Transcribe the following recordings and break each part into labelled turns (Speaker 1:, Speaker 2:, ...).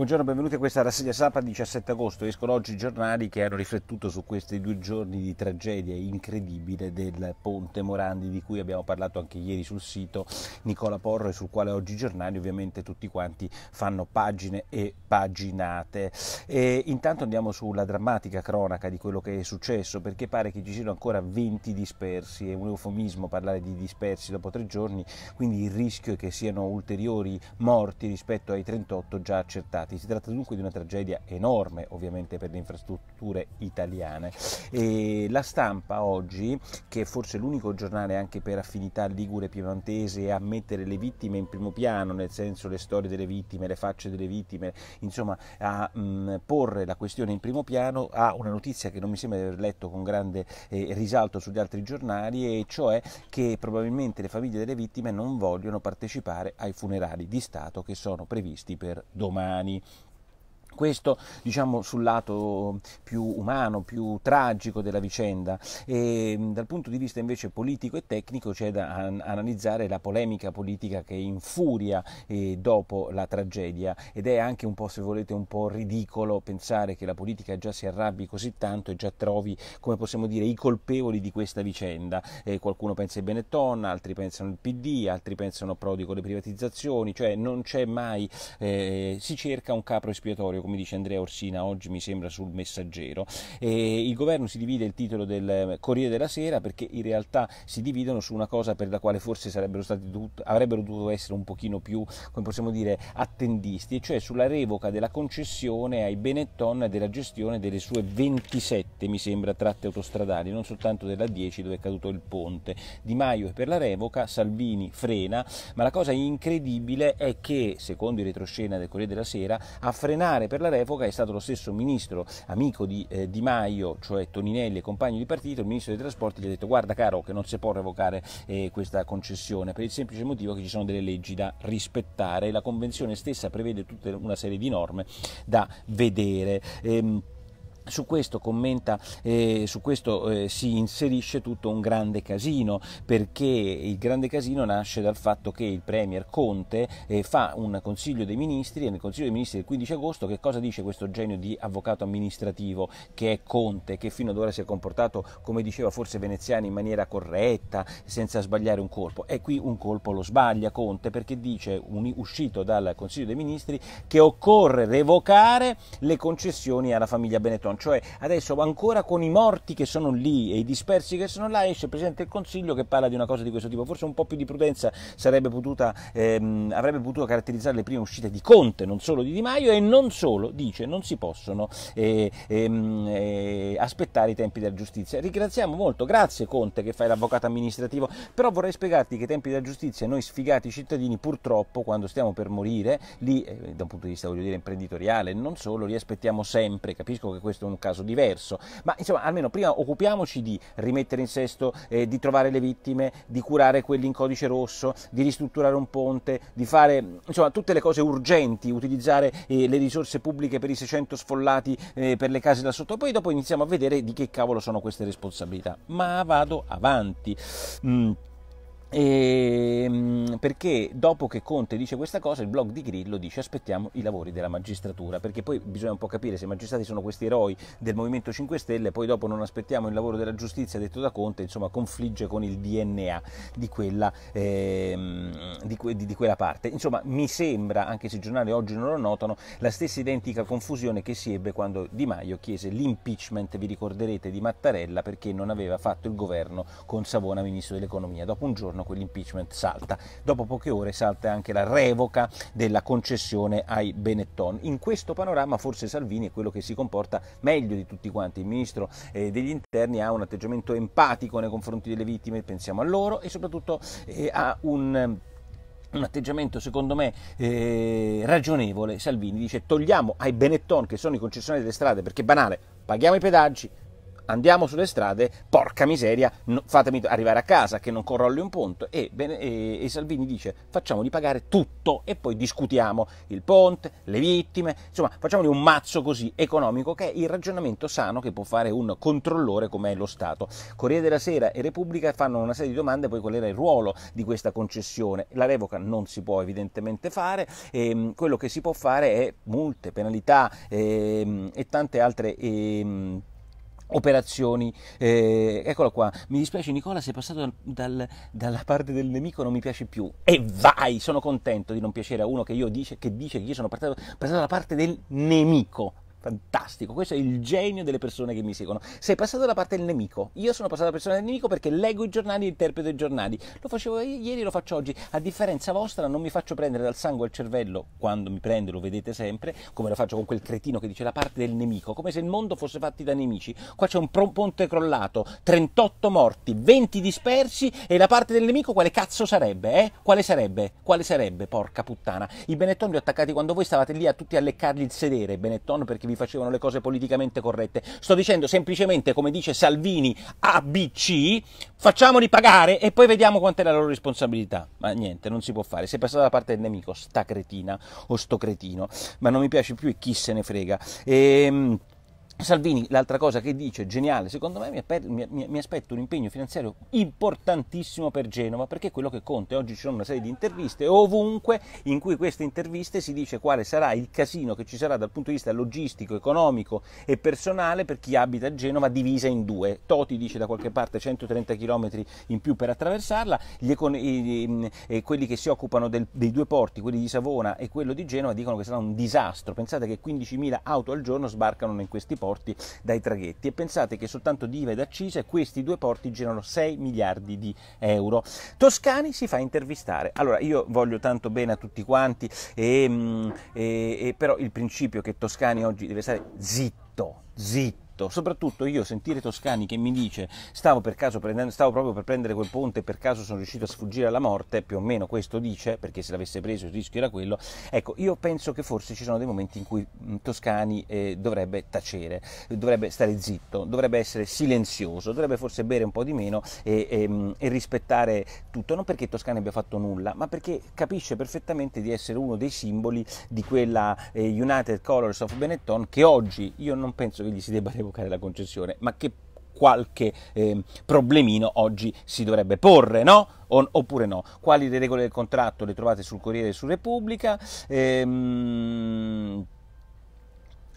Speaker 1: Buongiorno, benvenuti a questa rassegna stampa 17 agosto. Escono oggi i giornali che hanno riflettuto su questi due giorni di tragedia incredibile del ponte Morandi di cui abbiamo parlato anche ieri sul sito Nicola Porro e sul quale oggi i giornali ovviamente tutti quanti fanno pagine e paginate. E intanto andiamo sulla drammatica cronaca di quello che è successo perché pare che ci siano ancora 20 dispersi, è un eufemismo parlare di dispersi dopo tre giorni, quindi il rischio è che siano ulteriori morti rispetto ai 38 già accertati danneggiati. Si tratta dunque di una tragedia enorme ovviamente per le infrastrutture italiane. E la stampa oggi, che è forse l'unico giornale anche per affinità ligure piemontese a mettere le vittime in primo piano, nel senso le storie delle vittime, le facce delle vittime, insomma a mh, mm, porre la questione in primo piano, ha una notizia che non mi sembra di aver letto con grande eh, risalto sugli altri giornali, e cioè che probabilmente le famiglie delle vittime non vogliono partecipare ai funerali di Stato che sono previsti per domani. money questo diciamo sul lato più umano, più tragico della vicenda. E, mm, dal punto di vista invece politico e tecnico c'è da an analizzare la polemica politica che infuria eh, dopo la tragedia ed è anche un po' se volete un po' ridicolo pensare che la politica già si arrabbi così tanto e già trovi, come possiamo dire, i colpevoli di questa vicenda. Eh, qualcuno pensa ai Benetton, altri pensano al PD, altri pensano a Prodi con le privatizzazioni, cioè non c'è mai, eh, si cerca un capro espiatorio come dice Andrea Orsina oggi mi sembra sul messaggero, e il governo si divide il titolo del eh, Corriere della Sera perché in realtà si dividono su una cosa per la quale forse dovuto, avrebbero dovuto essere un pochino più, come possiamo dire, attendisti, e cioè sulla revoca della concessione ai Benetton della gestione delle sue 27, mi sembra, tratte autostradali, non soltanto della 10 dove è caduto il ponte. Di Maio è per la revoca, Salvini frena, ma la cosa incredibile è che, secondo il retroscena del Corriere della Sera, a frenare per la revoca è stato lo stesso ministro amico di eh, Di Maio, cioè Toninelli, e compagno di partito, il ministro dei trasporti gli ha detto guarda caro che non si può revocare eh, questa concessione per il semplice motivo che ci sono delle leggi da rispettare e la convenzione stessa prevede tutta una serie di norme da vedere. Ehm, su questo commenta, eh, su questo eh, si inserisce tutto un grande casino, perché il grande casino nasce dal fatto che il Premier Conte eh, fa un Consiglio dei Ministri e nel Consiglio dei Ministri del 15 agosto che cosa dice questo genio di avvocato amministrativo che è Conte, che fino ad ora si è comportato, come diceva forse Veneziani, in maniera corretta, senza sbagliare un colpo. E qui un colpo lo sbaglia Conte perché dice, un, uscito dal Consiglio dei Ministri, che occorre revocare le concessioni alla famiglia Benetton Washington, cioè adesso ancora con i morti che sono lì e i dispersi che sono là esce il Presidente del Consiglio che parla di una cosa di questo tipo, forse un po' più di prudenza potuta, ehm, avrebbe potuto caratterizzare le prime uscite di Conte, non solo di Di Maio e non solo, dice, non si possono eh, ehm, eh, aspettare i tempi della giustizia. Ringraziamo molto, grazie Conte che fai l'avvocato amministrativo, però vorrei spiegarti che i tempi della giustizia noi sfigati cittadini purtroppo quando stiamo per morire, lì eh, da un punto di vista voglio dire imprenditoriale, non solo, li aspettiamo sempre, capisco che questo questo è un caso diverso, ma insomma almeno prima occupiamoci di rimettere in sesto, eh, di trovare le vittime, di curare quelli in codice rosso, di ristrutturare un ponte, di fare insomma tutte le cose urgenti, utilizzare eh, le risorse pubbliche per i 600 sfollati eh, per le case da sotto, poi dopo iniziamo a vedere di che cavolo sono queste responsabilità, ma vado avanti. Mm. E eh, perché dopo che Conte dice questa cosa il blog di Grillo dice aspettiamo i lavori della magistratura, perché poi bisogna un po' capire se i magistrati sono questi eroi del Movimento 5 Stelle, poi dopo non aspettiamo il lavoro della giustizia detto da Conte, insomma confligge con il DNA di quella, eh, di, que- di, di quella parte. Insomma mi sembra, anche se i giornali oggi non lo notano, la stessa identica confusione che si ebbe quando Di Maio chiese l'impeachment, vi ricorderete, di Mattarella perché non aveva fatto il governo con Savona, ministro dell'economia. Dopo un giorno quell'impeachment salta. Dopo poche ore salta anche la revoca della concessione ai Benetton. In questo panorama forse Salvini è quello che si comporta meglio di tutti quanti. Il ministro eh, degli interni ha un atteggiamento empatico nei confronti delle vittime, pensiamo a loro e soprattutto eh, ha un un atteggiamento secondo me eh, ragionevole, Salvini dice togliamo ai Benetton che sono i concessionari delle strade perché è banale, paghiamo i pedaggi, andiamo sulle strade, porca miseria, fatemi arrivare a casa che non corrolli un ponte e, e, e, Salvini dice facciamogli pagare tutto e poi discutiamo il ponte, le vittime, insomma facciamogli un mazzo così economico che è il ragionamento sano che può fare un controllore come è lo Stato. Corriere della Sera e Repubblica fanno una serie di domande poi qual era il ruolo di questa concessione, la revoca non si può evidentemente fare, ehm, quello che si può fare è multe, penalità ehm, e tante altre... Ehm, operazioni. Eh, eccolo qua. Mi dispiace Nicola, sei passato dal, dal, dalla parte del nemico, non mi piace più. E vai, sono contento di non piacere a uno che, io dice, che dice che io sono passato, passato dalla parte del nemico. Fantastico, questo è il genio delle persone che mi seguono. Sei passato dalla parte del nemico. Io sono passato dalla persona del nemico perché leggo i giornali e interpreto i giornali. Lo facevo ieri, lo faccio oggi. A differenza vostra, non mi faccio prendere dal sangue al cervello quando mi prende, lo vedete sempre, come lo faccio con quel cretino che dice la parte del nemico, come se il mondo fosse fatto da nemici. Qua c'è un ponte crollato, 38 morti, 20 dispersi e la parte del nemico quale cazzo sarebbe? Eh? Quale sarebbe? Quale sarebbe? Porca puttana. I Benetton li ho attaccati quando voi stavate lì a tutti a leccargli il sedere, Benetton, perché vi facevano le cose politicamente corrette. Sto dicendo semplicemente, come dice Salvini ABC, facciamoli pagare e poi vediamo quant'è la loro responsabilità. Ma niente, non si può fare. Se passata dalla parte del nemico, sta cretina o sto cretino. Ma non mi piace più e chi se ne frega. Ehm Salvini, l'altra cosa che dice, geniale, secondo me mi, mi, mi, mi, aspetto un impegno finanziario importantissimo per Genova, perché è quello che conta. Oggi ci sono una serie di interviste ovunque in cui queste interviste si dice quale sarà il casino che ci sarà dal punto di vista logistico, economico e personale per chi abita a Genova divisa in due. Toti dice da qualche parte 130 km in più per attraversarla, econ- e, e, e quelli che si occupano del, dei due porti, quelli di Savona e quello di Genova, dicono che sarà un disastro. Pensate che 15.000 auto al giorno sbarcano in questi porti porti dai traghetti e pensate che soltanto di IVA ed accise questi due porti girano 6 miliardi di euro. Toscani si fa intervistare. Allora io voglio tanto bene a tutti quanti e, mm, e, e però il principio che Toscani oggi deve stare zitto, zitto detto, soprattutto io sentire Toscani che mi dice stavo, per caso prendendo, stavo proprio per prendere quel ponte e per caso sono riuscito a sfuggire alla morte, più o meno questo dice, perché se l'avesse preso il rischio era quello, ecco io penso che forse ci sono dei momenti in cui Toscani eh, dovrebbe tacere, dovrebbe stare zitto, dovrebbe essere silenzioso, dovrebbe forse bere un po' di meno e, e, e rispettare tutto, non perché Toscani abbia fatto nulla, ma perché capisce perfettamente di essere uno dei simboli di quella eh, United Colors of Benetton che oggi io non penso che gli si debba revocare la concessione, ma che qualche eh, problemino oggi si dovrebbe porre, no? O, oppure no? Quali le regole del contratto le trovate sul Corriere e su Repubblica? Ehm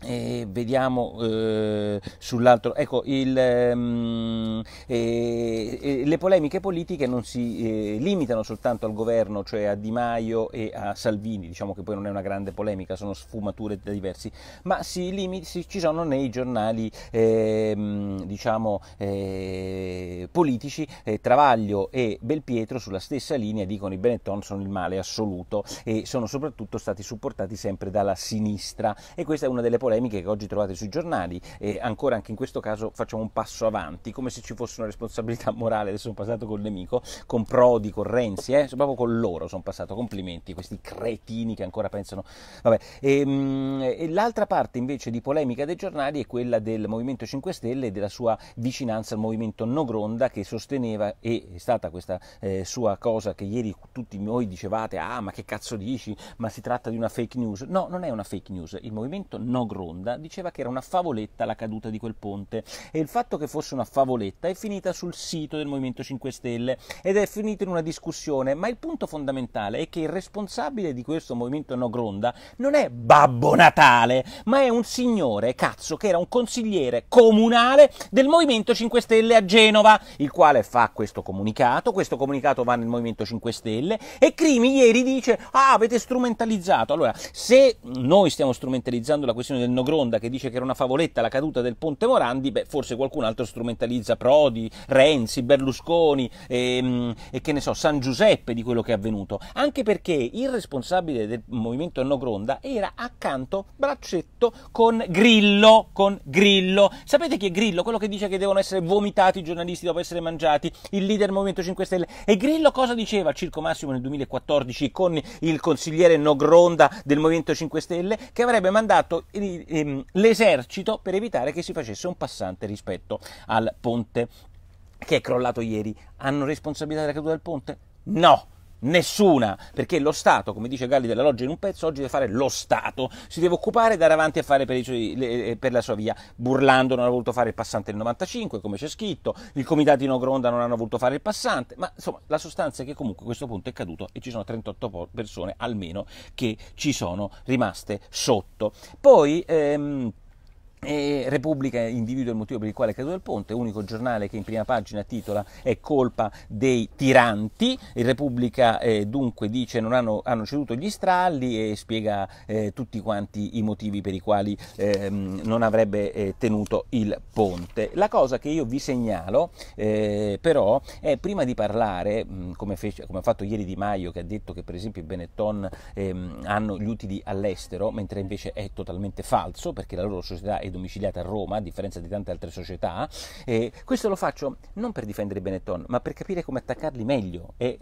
Speaker 1: e vediamo eh, sull'altro, ecco, il, ehm, eh, le polemiche politiche non si eh, limitano soltanto al governo, cioè a Di Maio e a Salvini, diciamo che poi non è una grande polemica, sono sfumature da diversi, ma si limita, si, ci sono nei giornali ehm, diciamo, eh, politici, eh, Travaglio e Belpietro sulla stessa linea dicono i Benetton sono il male assoluto e sono soprattutto stati supportati sempre dalla sinistra e questa è una delle polemiche polemiche che oggi trovate sui giornali e ancora anche in questo caso facciamo un passo avanti, come se ci fosse una responsabilità morale, adesso sono passato col nemico, con Prodi, con Renzi, eh, proprio con loro sono passato, complimenti, questi cretini che ancora pensano... Vabbè, e, ehm, e l'altra parte invece di polemica dei giornali è quella del Movimento 5 Stelle e della sua vicinanza al Movimento Nogronda che sosteneva, e è stata questa eh, sua cosa che ieri tutti noi dicevate, ah ma che cazzo dici, ma si tratta di una fake news, no non è una fake news, il Movimento Nogronda Ronda diceva che era una favoletta la caduta di quel ponte e il fatto che fosse una favoletta è finita sul sito del Movimento 5 Stelle ed è finita in una discussione, ma il punto fondamentale è che il responsabile di questo Movimento No Gronda non è Babbo Natale, ma è un signore, cazzo, che era un consigliere comunale del Movimento 5 Stelle a Genova, il quale fa questo comunicato, questo comunicato va nel Movimento 5 Stelle e Crimi ieri dice "Ah, avete strumentalizzato". Allora, se noi stiamo strumentalizzando la questione del Nogronda che dice che era una favoletta la caduta del Ponte Morandi, beh, forse qualcun altro strumentalizza Prodi, Renzi, Berlusconi e, ehm, e che ne so, San Giuseppe di quello che è avvenuto. Anche perché il responsabile del movimento Nogronda era accanto, braccetto, con Grillo, con Grillo. Sapete chi è Grillo? Quello che dice che devono essere vomitati i giornalisti dopo essere mangiati, il leader del Movimento 5 Stelle. E Grillo cosa diceva a Circo Massimo nel 2014 con il consigliere Nogronda del Movimento 5 Stelle? Che avrebbe mandato ehm, l'esercito per evitare che si facesse un passante rispetto al ponte che è crollato ieri. Hanno responsabilità della caduta del ponte? No! Nessuna, perché lo Stato, come dice Galli della Loggia in un pezzo, oggi deve fare lo Stato, si deve occupare e dare avanti a fare per, suoi, le, per la sua via. Burlando non ha voluto fare il passante nel 95, come c'è scritto, il comitato di Nogronda non hanno voluto fare il passante, ma insomma la sostanza è che comunque questo punto è caduto e ci sono 38 persone almeno che ci sono rimaste sotto. Poi ehm, e Repubblica individua il motivo per il quale è caduto il ponte, unico giornale che in prima pagina titola è colpa dei tiranti, il Repubblica eh, dunque dice non hanno, hanno, ceduto gli stralli e spiega eh, tutti quanti i motivi per i quali eh, non avrebbe eh, tenuto il ponte. La cosa che io vi segnalo eh, però è prima di parlare, mh, mm, come, fece, come, ha fatto ieri Di Maio che ha detto che per esempio i Benetton ehm, hanno gli utili all'estero, mentre invece è totalmente falso perché la loro società è domiciliata a Roma, a differenza di tante altre società. E questo lo faccio non per difendere Benetton, ma per capire come attaccarli meglio. È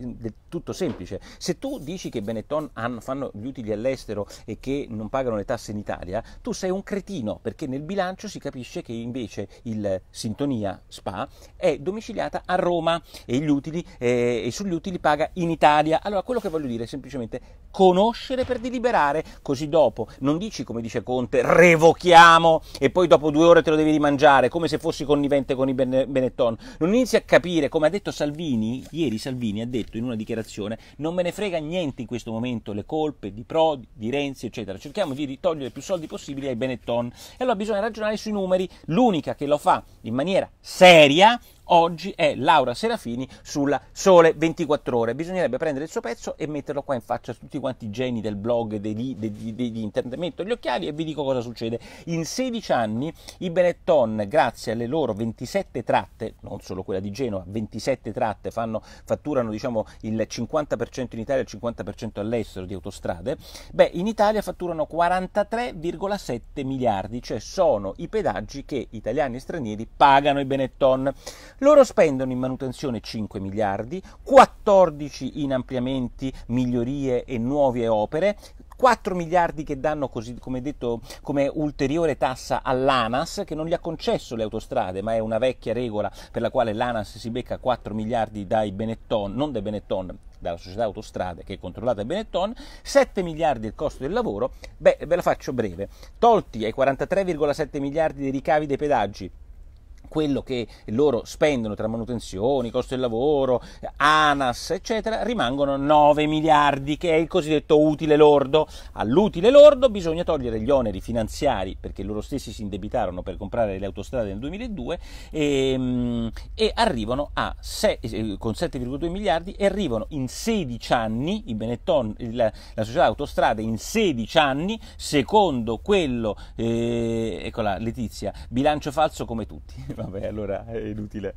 Speaker 1: tutto semplice. Se tu dici che Benetton hanno, fanno gli utili all'estero e che non pagano le tasse in Italia, tu sei un cretino, perché nel bilancio si capisce che invece il Sintonia Spa è domiciliata a Roma e, gli utili, eh, e sugli utili paga in Italia. Allora, quello che voglio dire è semplicemente conoscere per deliberare, così dopo non dici come dice Conte revochiamo e poi dopo due ore te lo devi rimangiare, come se fossi connivente con i Benetton. Non inizi a capire, come ha detto Salvini, ieri Salvini ha detto in una dichiarazione, non me ne frega niente in questo momento le colpe di Prodi, di Renzi, eccetera. Cerchiamo di togliere più soldi possibili ai Benetton. E allora bisogna ragionare sui numeri. L'unica che lo fa in maniera seria oggi è Laura Serafini sulla Sole 24 Ore. Bisognerebbe prendere il suo pezzo e metterlo qua in faccia a tutti quanti i geni del blog, di internet. Metto gli occhiali e vi dico cosa succede. In 16 anni i Benetton, grazie alle loro 27 tratte, non solo quella di Genova, 27 tratte, fanno, fatturano diciamo, il 50% in Italia e il 50% all'estero di autostrade, beh, in Italia fatturano 43,7 miliardi, cioè sono i pedaggi che italiani e stranieri pagano i Benetton. Loro spendono in manutenzione 5 miliardi, 14 in ampliamenti, migliorie e nuove opere, 4 miliardi che danno, così, come detto, come ulteriore tassa all'ANAS, che non gli ha concesso le autostrade, ma è una vecchia regola per la quale l'ANAS si becca 4 miliardi dai Benetton, non dai Benetton, dalla società autostrade che è controllata dai Benetton, 7 miliardi il costo del lavoro, beh, ve la faccio breve, tolti ai 43,7 miliardi dei ricavi dei pedaggi, quello che loro spendono tra manutenzioni, costo del lavoro, ANAS, eccetera, rimangono 9 miliardi, che è il cosiddetto utile lordo. All'utile lordo bisogna togliere gli oneri finanziari, perché loro stessi si indebitarono per comprare le autostrade nel 2002, e, ehm, e arrivano a 6, eh, con 7,2 miliardi e arrivano in 16 anni, in Benetton, la, la società autostrade in 16 anni, secondo quello, eh, eccola Letizia, bilancio falso come tutti vabbè, allora è inutile,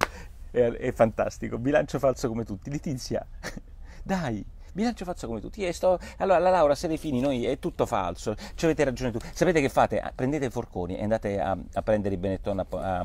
Speaker 1: è, è fantastico. Bilancio falso come tutti, Letizia, dai! bilancio falso come tutti. Sto... Allora, la Laura Serefini, noi è tutto falso, ci avete ragione tu. Sapete che fate? Ah, prendete i forconi e andate a, a prendere i Benetton a,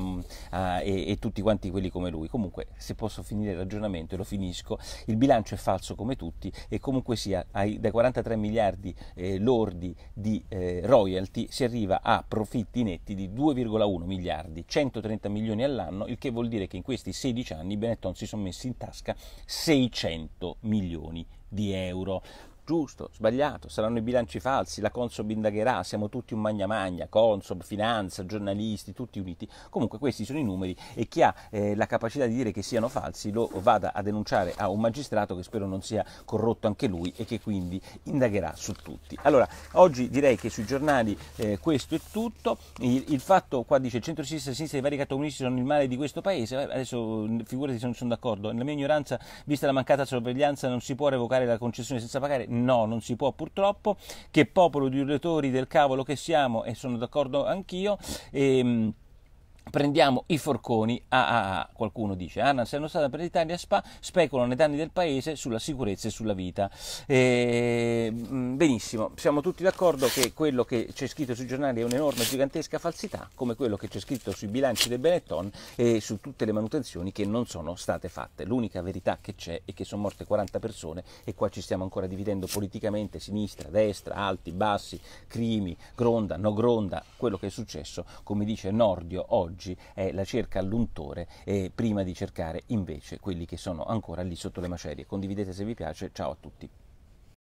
Speaker 1: a, e, e, tutti quanti quelli come lui. Comunque, se posso finire il ragionamento, e lo finisco, il bilancio è falso come tutti e comunque sia, ai, dai 43 miliardi eh, lordi di eh, royalty si arriva a profitti netti di 2,1 miliardi, 130 milioni all'anno, il che vuol dire che in questi 16 anni i Benetton si sono messi in tasca 600 milioni di euro giusto, sbagliato, saranno i bilanci falsi, la Consob indagherà, siamo tutti un magna magna, Consob, finanza, giornalisti, tutti uniti. Comunque questi sono i numeri e chi ha eh, la capacità di dire che siano falsi lo vada a denunciare a un magistrato che spero non sia corrotto anche lui e che quindi indagherà su tutti. Allora, oggi direi che sui giornali eh, questo è tutto. Il, il, fatto qua dice centro-sinistra e sinistra i vari comunisti sono il male di questo paese. Adesso mm, figurati se non sono d'accordo. Nella mia ignoranza, vista la mancata sorveglianza, non si può revocare la concessione senza pagare no, non si può purtroppo, che popolo di uditori del cavolo che siamo, e sono d'accordo anch'io, e, ehm, prendiamo i forconi AAA. Ah, ah, ah, qualcuno dice: Anna, se non stata per l'Italia Spa, speculano i danni del paese sulla sicurezza e sulla vita. E, mm, benissimo, siamo tutti d'accordo che quello che c'è scritto sui giornali è un'enorme, gigantesca falsità, come quello che c'è scritto sui bilanci del Benetton e su tutte le manutenzioni che non sono state fatte. L'unica verità che c'è è che sono morte 40 persone e qua ci stiamo ancora dividendo politicamente, sinistra, destra, alti, bassi, crimi, gronda, no gronda, quello che è successo, come dice Nordio oggi oggi è la cerca all'untore eh, prima di cercare invece quelli che sono ancora lì sotto le macerie. Condividete se vi piace, ciao a tutti.